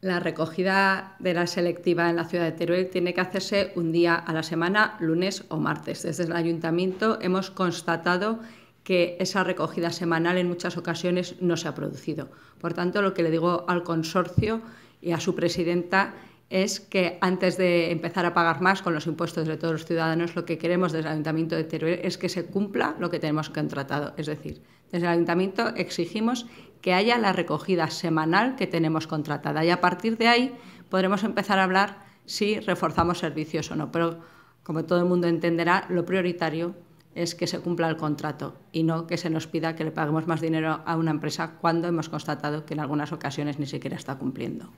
La recogida de la selectiva en la ciudad de Teruel tiene que hacerse un día a la semana, lunes o martes. Desde el ayuntamiento hemos constatado que esa recogida semanal en muchas ocasiones no se ha producido. Por tanto, lo que le digo al consorcio y a su presidenta es que antes de empezar a pagar más con los impuestos de todos los ciudadanos, lo que queremos desde el Ayuntamiento de Teruel es que se cumpla lo que tenemos contratado. Es decir, desde el Ayuntamiento exigimos que haya la recogida semanal que tenemos contratada y a partir de ahí podremos empezar a hablar si reforzamos servicios o no. Pero, como todo el mundo entenderá, lo prioritario es que se cumpla el contrato y no que se nos pida que le paguemos más dinero a una empresa cuando hemos constatado que en algunas ocasiones ni siquiera está cumpliendo.